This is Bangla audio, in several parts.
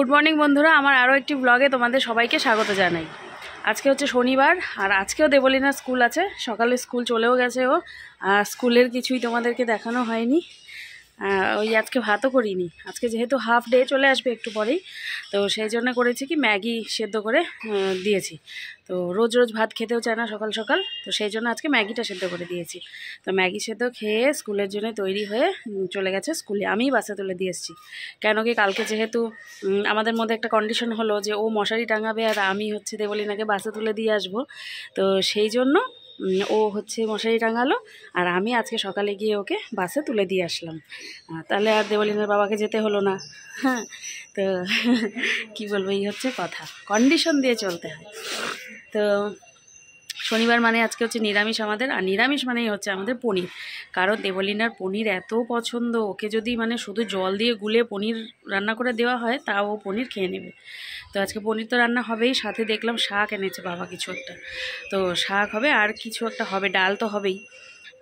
গুড মর্নিং বন্ধুরা আমার আরও একটি ব্লগে তোমাদের সবাইকে স্বাগত জানাই আজকে হচ্ছে শনিবার আর আজকেও দেবলিনা স্কুল আছে সকালে স্কুল চলেও গেছে ও আর স্কুলের কিছুই তোমাদেরকে দেখানো হয়নি ওই আজকে ভাতও করিনি আজকে যেহেতু হাফ ডে চলে আসবে একটু পরেই তো সেই জন্য করেছি কি ম্যাগি সেদ্ধ করে দিয়েছি তো রোজ রোজ ভাত খেতেও চায় না সকাল সকাল তো সেই জন্য আজকে ম্যাগিটা সেদ্ধ করে দিয়েছি তো ম্যাগি সেদ্ধ খেয়ে স্কুলের জন্য তৈরি হয়ে চলে গেছে স্কুলে আমি বাসে তুলে দিয়ে এসেছি কেন কি কালকে যেহেতু আমাদের মধ্যে একটা কন্ডিশন হলো যে ও মশারি টাঙাবে আর আমি হচ্ছে দেবলিনাকে বাসে তুলে দিয়ে আসবো তো সেই জন্য ও হচ্ছে মশারি টাঙালো আর আমি আজকে সকালে গিয়ে ওকে বাসে তুলে দিয়ে আসলাম তাহলে আর দেবলিনের বাবাকে যেতে হলো না হ্যাঁ তো কী বলবো এই হচ্ছে কথা কন্ডিশন দিয়ে চলতে হয় তো শনিবার মানে আজকে হচ্ছে নিরামিষ আমাদের আর নিরামিষ মানেই হচ্ছে আমাদের পনির কারণ দেবলিনার পনির এত পছন্দ ওকে যদি মানে শুধু জল দিয়ে গুলে পনির রান্না করে দেওয়া হয় তাও ও পনির খেয়ে নেবে তো আজকে পনির তো রান্না হবেই সাথে দেখলাম শাক এনেছে বাবা কিছু একটা তো শাক হবে আর কিছু একটা হবে ডাল তো হবেই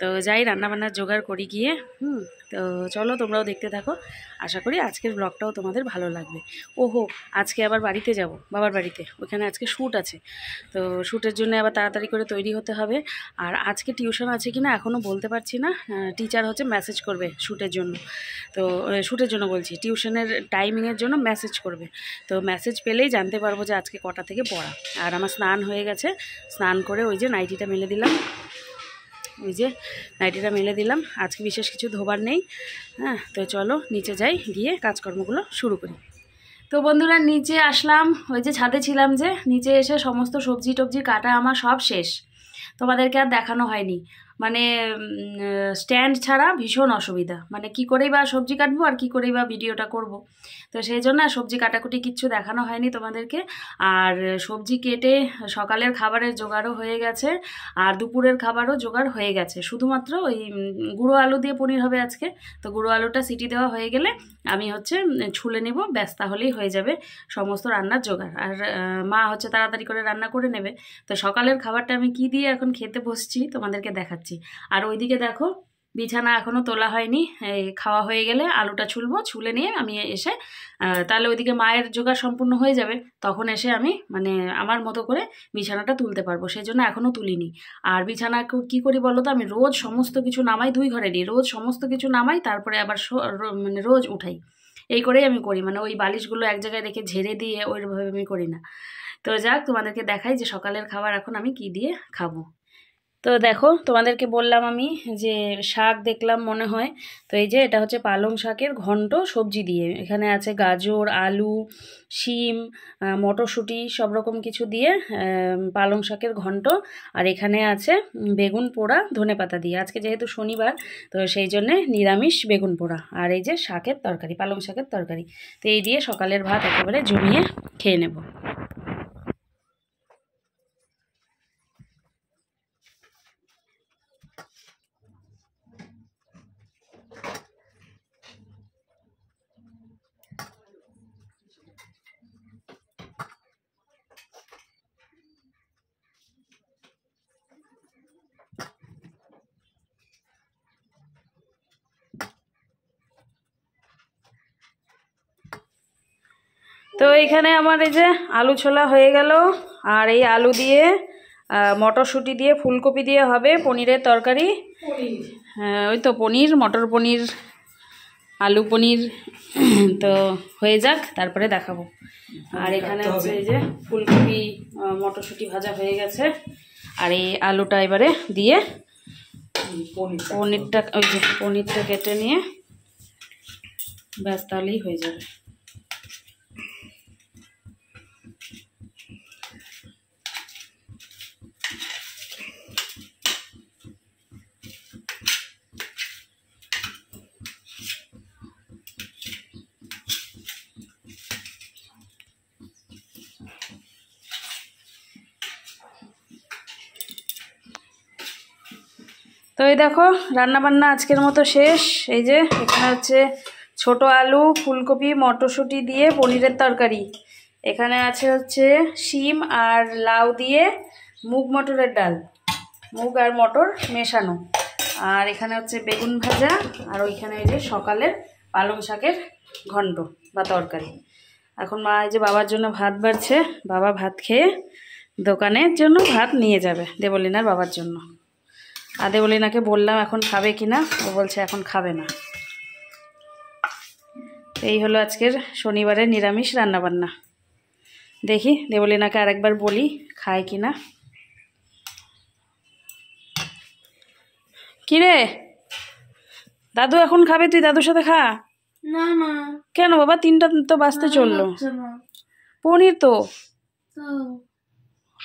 তো যাই রান্নাবান্নার জোগাড় করি গিয়ে হুম তো চলো তোমরাও দেখতে থাকো আশা করি আজকের ব্লগটাও তোমাদের ভালো লাগবে ওহো আজকে আবার বাড়িতে যাব বাবার বাড়িতে ওখানে আজকে শ্যুট আছে তো শ্যুটের জন্য আবার তাড়াতাড়ি করে তৈরি হতে হবে আর আজকে টিউশন আছে কি না এখনও বলতে পারছি না টিচার হচ্ছে মেসেজ করবে শ্যুটের জন্য তো শ্যুটের জন্য বলছি টিউশনের টাইমিংয়ের জন্য মেসেজ করবে তো মেসেজ পেলেই জানতে পারবো যে আজকে কটা থেকে পড়া আর আমার স্নান হয়ে গেছে স্নান করে ওই যে নাইটিটা মেলে দিলাম এই যে নাইটিটা মেলে দিলাম আজকে বিশেষ কিছু ধোবার নেই হ্যাঁ তো চলো নিচে যাই গিয়ে কাজকর্মগুলো শুরু করি তো বন্ধুরা নিচে আসলাম ওই যে ছাদে ছিলাম যে নিচে এসে সমস্ত সবজি টবজি কাটা আমার সব শেষ তোমাদেরকে আর দেখানো হয়নি মানে স্ট্যান্ড ছাড়া ভীষণ অসুবিধা মানে কি করেই বা সবজি কাটবো আর কি করেই বা ভিডিওটা করব। তো সেই জন্য সবজি কাটাকুটি কিচ্ছু দেখানো হয়নি তোমাদেরকে আর সবজি কেটে সকালের খাবারের জোগাড়ও হয়ে গেছে আর দুপুরের খাবারও জোগাড় হয়ে গেছে শুধুমাত্র ওই গুঁড়ো আলু দিয়ে পনির হবে আজকে তো গুঁড়ো আলুটা সিটি দেওয়া হয়ে গেলে আমি হচ্ছে ছুলে নেব ব্যস্তা তাহলেই হয়ে যাবে সমস্ত রান্নার জোগাড় আর মা হচ্ছে তাড়াতাড়ি করে রান্না করে নেবে তো সকালের খাবারটা আমি কি দিয়ে এখন খেতে বসছি তোমাদেরকে দেখাচ্ছি দেখাচ্ছি আর ওইদিকে দেখো বিছানা এখনও তোলা হয়নি খাওয়া হয়ে গেলে আলুটা ছুলবো ছুলে নিয়ে আমি এসে তাহলে ওইদিকে মায়ের জোগাড় সম্পূর্ণ হয়ে যাবে তখন এসে আমি মানে আমার মতো করে বিছানাটা তুলতে পারবো সেই জন্য এখনও তুলিনি আর বিছানা কি করি বলো তো আমি রোজ সমস্ত কিছু নামাই দুই ঘরে নিই রোজ সমস্ত কিছু নামাই তারপরে আবার মানে রোজ উঠাই এই করেই আমি করি মানে ওই বালিশগুলো এক জায়গায় রেখে ঝেড়ে দিয়ে ওইভাবে আমি করি না তো যাক তোমাদেরকে দেখাই যে সকালের খাবার এখন আমি কি দিয়ে খাবো তো দেখো তোমাদেরকে বললাম আমি যে শাক দেখলাম মনে হয় তো এই যে এটা হচ্ছে পালং শাকের ঘন্ট সবজি দিয়ে এখানে আছে গাজর আলু শিম মটরশুঁটি সব রকম কিছু দিয়ে পালং শাকের ঘন্ট আর এখানে আছে বেগুন পোড়া ধনে পাতা দিয়ে আজকে যেহেতু শনিবার তো সেই জন্যে নিরামিষ বেগুন পোড়া আর এই যে শাকের তরকারি পালং শাকের তরকারি তো এই দিয়ে সকালের ভাত একেবারে জমিয়ে খেয়ে নেব তো এখানে আমার এই যে আলু ছোলা হয়ে গেল আর এই আলু দিয়ে মটরশুঁটি দিয়ে ফুলকপি দিয়ে হবে পনিরের তরকারি হ্যাঁ ওই তো পনির মটর পনির আলু পনির তো হয়ে যাক তারপরে দেখাবো আর এখানে হচ্ছে এই যে ফুলকপি মটরশুঁটি ভাজা হয়ে গেছে আর এই আলুটা এবারে দিয়ে পনিরটা ওই যে পনিরটা কেটে নিয়ে ব্যাস তাহলেই হয়ে যাবে তো এই দেখো রান্নাবান্না আজকের মতো শেষ এই যে এখানে হচ্ছে ছোট আলু ফুলকপি মটরশুঁটি দিয়ে পনিরের তরকারি এখানে আছে হচ্ছে শিম আর লাউ দিয়ে মুগ মটরের ডাল মুগ আর মটর মেশানো আর এখানে হচ্ছে বেগুন ভাজা আর ওইখানে ওই যে সকালের পালং শাকের ঘণ্ট বা তরকারি এখন মা এই যে বাবার জন্য ভাত বাড়ছে বাবা ভাত খেয়ে দোকানের জন্য ভাত নিয়ে যাবে দেবলিনার বাবার জন্য আদেবলিনাকে বললাম এখন খাবে কি না ও বলছে এখন খাবে না এই হলো আজকের শনিবারের নিরামিষ রান্নাবান্না দেখি দেবলিনাকে আরেকবার বলি খায় কি না কিরে দাদু এখন খাবে তুই দাদুর সাথে খা না কেন বাবা তিনটা তো বাঁচতে চললো পনির তো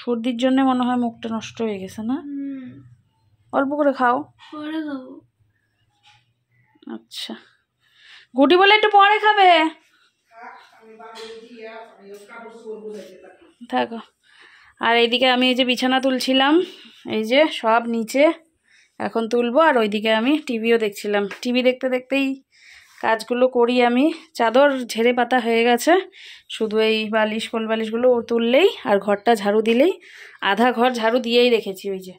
সর্দির জন্য মনে হয় মুখটা নষ্ট হয়ে গেছে না অল্প করে খাও আচ্ছা গুটি বলে একটু পরে খাবে থাকো আর এইদিকে আমি এই যে বিছানা তুলছিলাম এই যে সব নিচে এখন তুলবো আর ওইদিকে আমি টিভিও দেখছিলাম টিভি দেখতে দেখতেই কাজগুলো করি আমি চাদর ঝেড়ে পাতা হয়ে গেছে শুধু এই বালিশ কোল বালিশগুলো ও তুললেই আর ঘরটা ঝাড়ু দিলেই আধা ঘর ঝাড়ু দিয়েই রেখেছি ওই যে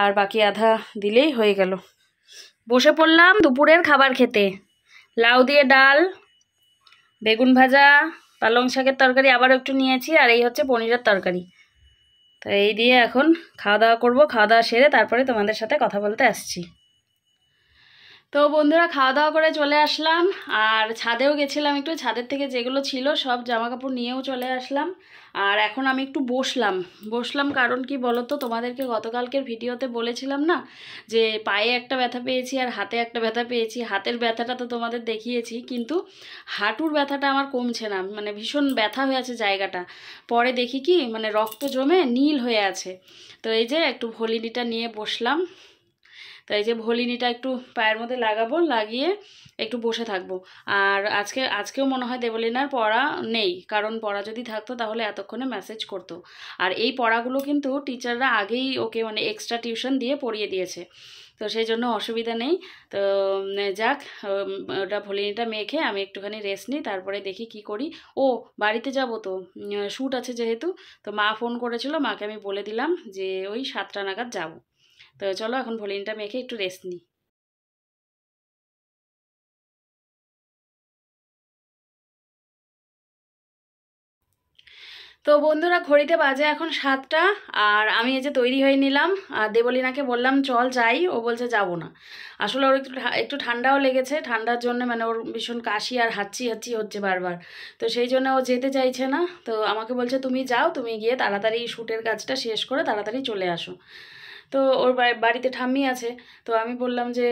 আর বাকি আধা দিলেই হয়ে গেল বসে পড়লাম দুপুরের খাবার খেতে লাউ দিয়ে ডাল বেগুন ভাজা পালং শাকের তরকারি আবারও একটু নিয়েছি আর এই হচ্ছে পনিরের তরকারি তো এই দিয়ে এখন খাওয়া দাওয়া করবো খাওয়া দাওয়া সেরে তারপরে তোমাদের সাথে কথা বলতে আসছি তো বন্ধুরা খাওয়া দাওয়া করে চলে আসলাম আর ছাদেও গেছিলাম একটু ছাদের থেকে যেগুলো ছিল সব জামা কাপড় নিয়েও চলে আসলাম আর এখন আমি একটু বসলাম বসলাম কারণ কি বলতো তোমাদেরকে গতকালকের ভিডিওতে বলেছিলাম না যে পায়ে একটা ব্যথা পেয়েছি আর হাতে একটা ব্যথা পেয়েছি হাতের ব্যথাটা তো তোমাদের দেখিয়েছি কিন্তু হাঁটুর ব্যথাটা আমার কমছে না মানে ভীষণ ব্যথা হয়ে আছে জায়গাটা পরে দেখি কি মানে রক্ত জমে নীল হয়ে আছে তো এই যে একটু ভলিনিটা নিয়ে বসলাম তাই যে ভলিনিটা একটু পায়ের মধ্যে লাগাবো লাগিয়ে একটু বসে থাকবো আর আজকে আজকেও মনে হয় দেবলিনার পড়া নেই কারণ পড়া যদি থাকতো তাহলে এতক্ষণে মেসেজ করতো আর এই পড়াগুলো কিন্তু টিচাররা আগেই ওকে মানে এক্সট্রা টিউশন দিয়ে পড়িয়ে দিয়েছে তো সেই জন্য অসুবিধা নেই তো যাক ওটা ভলিনিটা মেখে আমি একটুখানি রেস্ট নিই তারপরে দেখি কি করি ও বাড়িতে যাব তো শ্যুট আছে যেহেতু তো মা ফোন করেছিল মাকে আমি বলে দিলাম যে ওই সাতটা নাগাদ যাবো তো চলো এখন ভলিনটা মেখে একটু রেস্ট নিই তো বন্ধুরা ঘড়িতে বাজে এখন সাতটা আর আমি এই যে তৈরি হয়ে নিলাম আর দেবলিনাকে বললাম চল যাই ও বলছে যাব না আসলে ওর একটু একটু ঠান্ডাও লেগেছে ঠান্ডার জন্য মানে ওর ভীষণ কাশি আর হাঁচি হাঁচি হচ্ছে বারবার তো সেই জন্য ও যেতে চাইছে না তো আমাকে বলছে তুমি যাও তুমি গিয়ে তাড়াতাড়ি শ্যুটের কাজটা শেষ করে তাড়াতাড়ি চলে আসো তো ওর বাড়িতে ঠাম্মি আছে তো আমি বললাম যে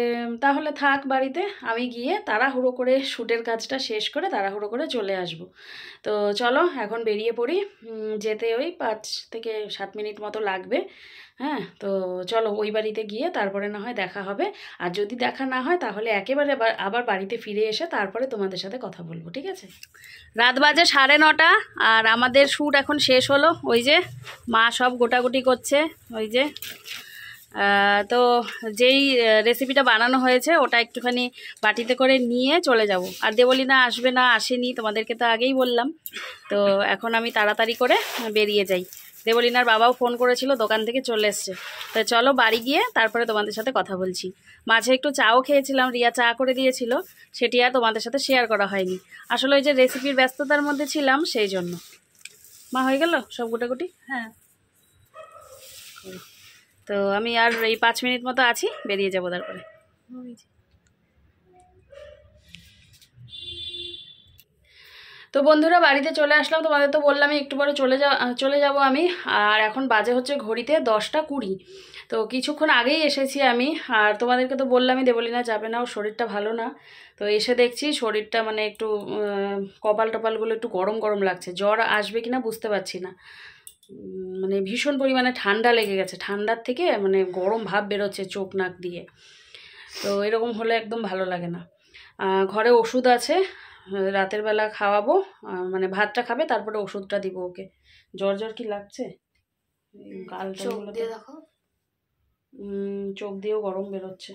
তাহলে থাক বাড়িতে আমি গিয়ে তাড়াহুড়ো করে শ্যুটের কাজটা শেষ করে তাড়াহুড়ো করে চলে আসব তো চলো এখন বেরিয়ে পড়ি যেতে ওই পাঁচ থেকে সাত মিনিট মতো লাগবে হ্যাঁ তো চলো ওই বাড়িতে গিয়ে তারপরে না হয় দেখা হবে আর যদি দেখা না হয় তাহলে একেবারে আবার বাড়িতে ফিরে এসে তারপরে তোমাদের সাথে কথা বলবো ঠিক আছে রাত বাজে সাড়ে নটা আর আমাদের শ্যুট এখন শেষ হলো ওই যে মা সব গোটাগুটি করছে ওই যে তো যেই রেসিপিটা বানানো হয়েছে ওটা একটুখানি বাটিতে করে নিয়ে চলে যাব আর দেবলিনা আসবে না আসেনি তোমাদেরকে তো আগেই বললাম তো এখন আমি তাড়াতাড়ি করে বেরিয়ে যাই দেবলিনার বাবাও ফোন করেছিল দোকান থেকে চলে এসছে তো চলো বাড়ি গিয়ে তারপরে তোমাদের সাথে কথা বলছি মাঝে একটু চাও খেয়েছিলাম রিয়া চা করে দিয়েছিল সেটি আর তোমাদের সাথে শেয়ার করা হয়নি আসলে ওই যে রেসিপির ব্যস্ততার মধ্যে ছিলাম সেই জন্য মা হয়ে গেল সব গোটাগুটি হ্যাঁ তো আমি আর এই পাঁচ মিনিট মতো আছি বেরিয়ে যাবো তারপরে তো বন্ধুরা বাড়িতে চলে আসলাম তোমাদের তো বললাম একটু পরে চলে যা চলে যাব আমি আর এখন বাজে হচ্ছে ঘড়িতে দশটা কুড়ি তো কিছুক্ষণ আগেই এসেছি আমি আর তোমাদেরকে তো বললামই দেবলিনা যাবে না ওর শরীরটা ভালো না তো এসে দেখছি শরীরটা মানে একটু কপাল টপালগুলো একটু গরম গরম লাগছে জ্বর আসবে কি না বুঝতে পারছি না মানে ভীষণ পরিমাণে ঠান্ডা লেগে গেছে ঠান্ডার থেকে মানে গরম ভাব বেরোচ্ছে চোখ নাক দিয়ে তো এরকম হলে একদম ভালো লাগে না ঘরে ওষুধ আছে রাতের বেলা খাওয়াবো মানে ভাতটা খাবে তারপরে ওষুধটা দিব ওকে জ্বর জ্বর কি লাগছে চোখ দিয়ে দেখো চোখ দিয়েও গরম বেরোচ্ছে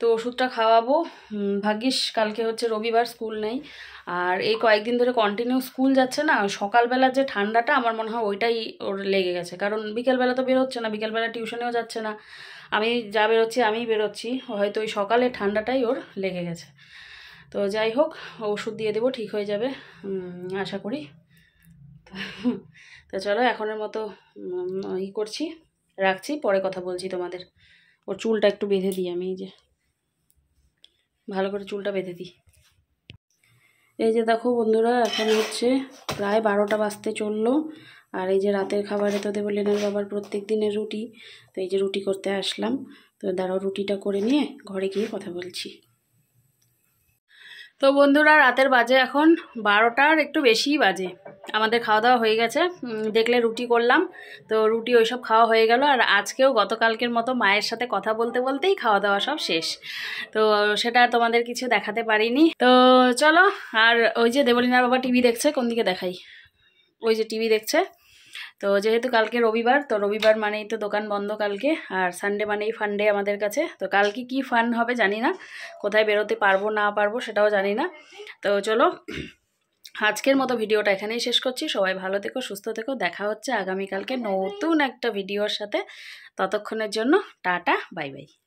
তো ওষুধটা খাওয়াবো ভাগ্যিস কালকে হচ্ছে রবিবার স্কুল নেই আর এই কয়েকদিন ধরে কন্টিনিউ স্কুল যাচ্ছে না সকালবেলা যে ঠান্ডাটা আমার মনে হয় ওইটাই ওর লেগে গেছে কারণ বিকেলবেলা তো বেরোচ্ছে না বিকেলবেলা টিউশনেও যাচ্ছে না আমি যা বেরোচ্ছি আমি বেরোচ্ছি হয়তো ওই সকালে ঠান্ডাটাই ওর লেগে গেছে তো যাই হোক ওষুধ দিয়ে দেবো ঠিক হয়ে যাবে আশা করি তো চলো এখনের মতো ই করছি রাখছি পরে কথা বলছি তোমাদের ওর চুলটা একটু বেঁধে দিই আমি এই যে ভালো করে চুলটা বেঁধে দিই এই যে দেখো বন্ধুরা এখন হচ্ছে প্রায় বারোটা বাজতে চললো আর এই যে রাতের খাবারে তো দেবো লেনের বাবার প্রত্যেক দিনের রুটি তো এই যে রুটি করতে আসলাম তো দাঁড়াও রুটিটা করে নিয়ে ঘরে গিয়ে কথা বলছি তো বন্ধুরা রাতের বাজে এখন বারোটার একটু বেশিই বাজে আমাদের খাওয়া দাওয়া হয়ে গেছে দেখলে রুটি করলাম তো রুটি ওইসব খাওয়া হয়ে গেল আর আজকেও গতকালকের মতো মায়ের সাথে কথা বলতে বলতেই খাওয়া দাওয়া সব শেষ তো সেটা তোমাদের কিছু দেখাতে পারিনি তো চলো আর ওই যে দেবলিনার বাবা টিভি দেখছে কোন দিকে দেখাই ওই যে টিভি দেখছে তো যেহেতু কালকে রবিবার তো রবিবার মানেই তো দোকান বন্ধ কালকে আর সানডে মানেই ফান্ডে আমাদের কাছে তো কালকে কি ফান হবে জানি না কোথায় বেরোতে পারবো না পারবো সেটাও জানি না তো চলো আজকের মতো ভিডিওটা এখানেই শেষ করছি সবাই ভালো থেকো সুস্থ থেকো দেখা হচ্ছে আগামীকালকে নতুন একটা ভিডিওর সাথে ততক্ষণের জন্য টাটা বাই বাই